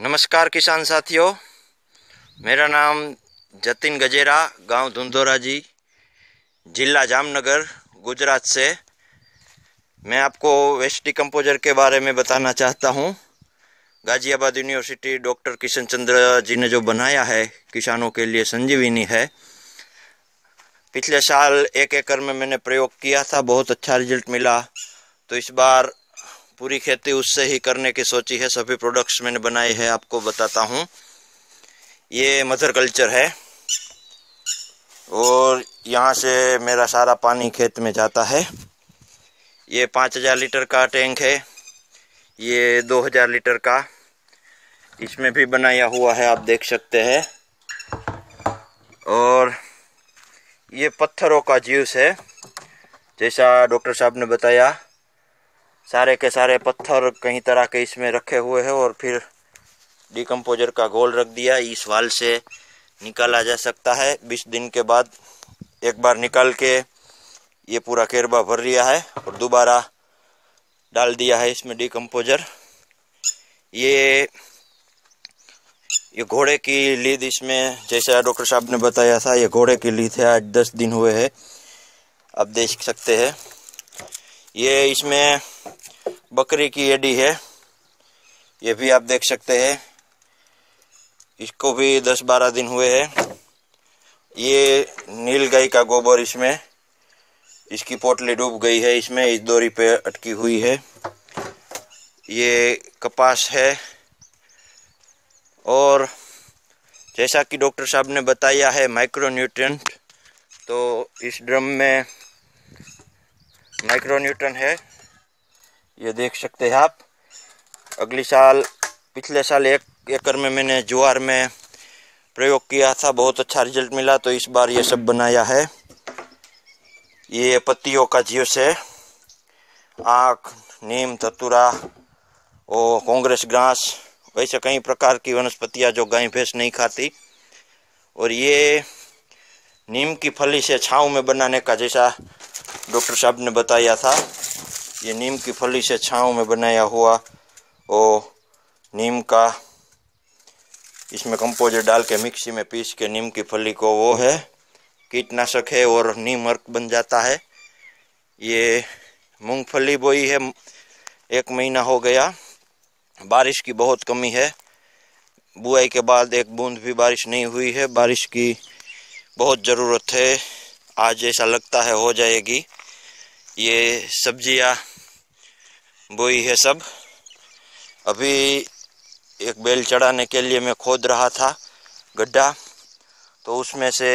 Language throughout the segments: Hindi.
नमस्कार किसान साथियों मेरा नाम जतिन गजेरा गांव धुंधोरा जी जिला जामनगर गुजरात से मैं आपको वेस्ट डिकम्पोजर के बारे में बताना चाहता हूं गाजियाबाद यूनिवर्सिटी डॉक्टर किशन चंद्र जी ने जो बनाया है किसानों के लिए संजीवनी है पिछले साल एक एकड़ में मैंने प्रयोग किया था बहुत अच्छा रिजल्ट मिला तो इस बार पूरी खेती उससे ही करने की सोची है सभी प्रोडक्ट्स मैंने बनाए हैं आपको बताता हूँ ये मदर कल्चर है और यहाँ से मेरा सारा पानी खेत में जाता है ये पाँच हज़ार लीटर का टैंक है ये दो हज़ार लीटर का इसमें भी बनाया हुआ है आप देख सकते हैं और ये पत्थरों का जूस है जैसा डॉक्टर साहब ने बताया सारे के सारे पत्थर कहीं तरह के इसमें रखे हुए हैं और फिर डिकम्पोजर का गोल रख दिया इस वाल से निकाला जा सकता है बीस दिन के बाद एक बार निकाल के ये पूरा केरबा भर लिया है और दोबारा डाल दिया है इसमें डिकम्पोजर ये ये घोड़े की लीद इसमें जैसा डॉक्टर साहब ने बताया था ये घोड़े की लीद है आज दस दिन हुए हैं आप देख सकते हैं ये इसमें बकरी की एडी है ये भी आप देख सकते हैं इसको भी दस बारह दिन हुए हैं ये नील गाय का गोबर इसमें इसकी पोटली डूब गई है इसमें इस दोरी पे अटकी हुई है ये कपास है और जैसा कि डॉक्टर साहब ने बताया है माइक्रो न्यूट्रिएंट तो इस ड्रम में माइक्रो है ये देख सकते हैं आप अगली साल पिछले साल एक एकड़ में मैंने ज्वार में प्रयोग किया था बहुत अच्छा रिजल्ट मिला तो इस बार ये सब बनाया है ये पत्तियों का जीव से आँख नीम धतुरा और कांग्रेस ग्रास वैसे कई प्रकार की वनस्पतियाँ जो गाय भैंस नहीं खाती और ये नीम की फली से छाँव में बनाने का जैसा डॉक्टर साहब ने बताया था ये नीम की फली से छाँव में बनाया हुआ ओ नीम का इसमें कंपोजर डाल के मिक्सी में पीस के नीम की फली को वो है कीटनाशक है और नीम अर्क बन जाता है ये मूंगफली बोई है एक महीना हो गया बारिश की बहुत कमी है बुआई के बाद एक बूंद भी बारिश नहीं हुई है बारिश की बहुत ज़रूरत है आज ऐसा लगता है हो जाएगी ये सब्जियां बोई है सब अभी एक बेल चढ़ाने के लिए मैं खोद रहा था गड्ढा तो उसमें से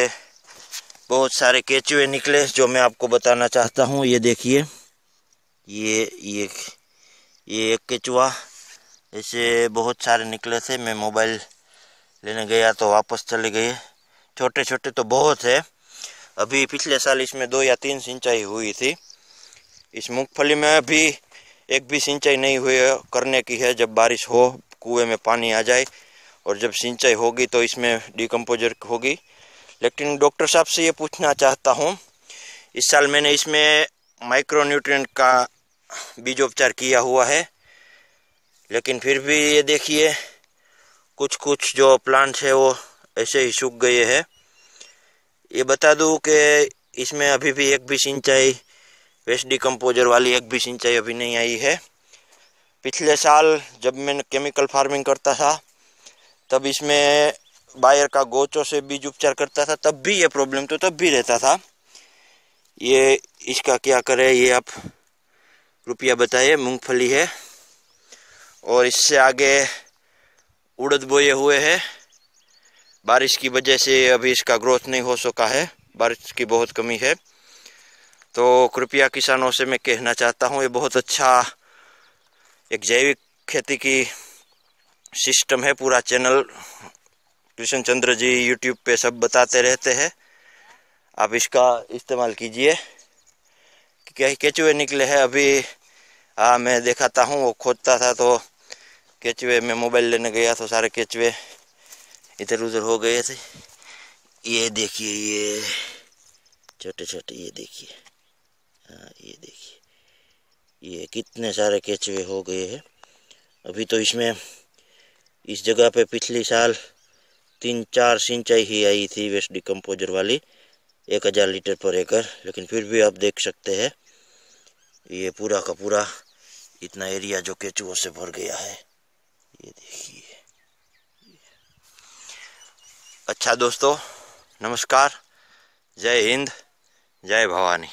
बहुत सारे केचुए निकले जो मैं आपको बताना चाहता हूँ ये देखिए ये ये ये एक केचुआ ऐसे बहुत सारे निकले थे मैं मोबाइल लेने गया तो वापस चले गए छोटे छोटे तो बहुत है अभी पिछले साल इसमें दो या तीन सिंचाई हुई थी इस मूंगफली में अभी एक भी सिंचाई नहीं हुई करने की है जब बारिश हो कुएं में पानी आ जाए और जब सिंचाई होगी तो इसमें डिकम्पोजर होगी लेकिन डॉक्टर साहब से ये पूछना चाहता हूँ इस साल मैंने इसमें माइक्रोन्यूट्रिएंट का बीजोपचार किया हुआ है लेकिन फिर भी ये देखिए कुछ कुछ जो प्लांट्स है वो ऐसे ही सूख गए हैं ये बता दूँ कि इसमें अभी भी एक भी सिंचाई वेस्ट डिकम्पोजर वाली एक भी सिंचाई अभी नहीं आई है पिछले साल जब मैं केमिकल फार्मिंग करता था तब इसमें बायर का गोचों से बीज उपचार करता था तब भी ये प्रॉब्लम तो तब भी रहता था ये इसका क्या करें ये आप रुपया बताइए मूंगफली है और इससे आगे उड़द बोए हुए हैं बारिश की वजह से अभी इसका ग्रोथ नहीं हो सका है बारिश की बहुत कमी है तो कृपया किसानों से मैं कहना चाहता हूँ ये बहुत अच्छा एक जैविक खेती की सिस्टम है पूरा चैनल कृष्ण चंद्र जी यूट्यूब पे सब बताते रहते हैं आप इसका इस्तेमाल कीजिए कहीं केचुए निकले हैं अभी हाँ मैं देखाता हूँ वो खोदता था तो केचुए में मोबाइल लेने गया तो सारे केचुए इधर उधर हो गए थे ये देखिए ये छोटे छोटे ये देखिए हाँ ये देखिए ये कितने सारे केचुए हो गए हैं अभी तो इसमें इस जगह पे पिछले साल तीन चार सिंचाई ही आई थी वेस्ट डिकम्पोजर वाली एक हज़ार लीटर पर एकड़ लेकिन फिर भी आप देख सकते हैं ये पूरा का पूरा इतना एरिया जो केचुओं से भर गया है ये देखिए अच्छा दोस्तों नमस्कार जय हिंद जय भवानी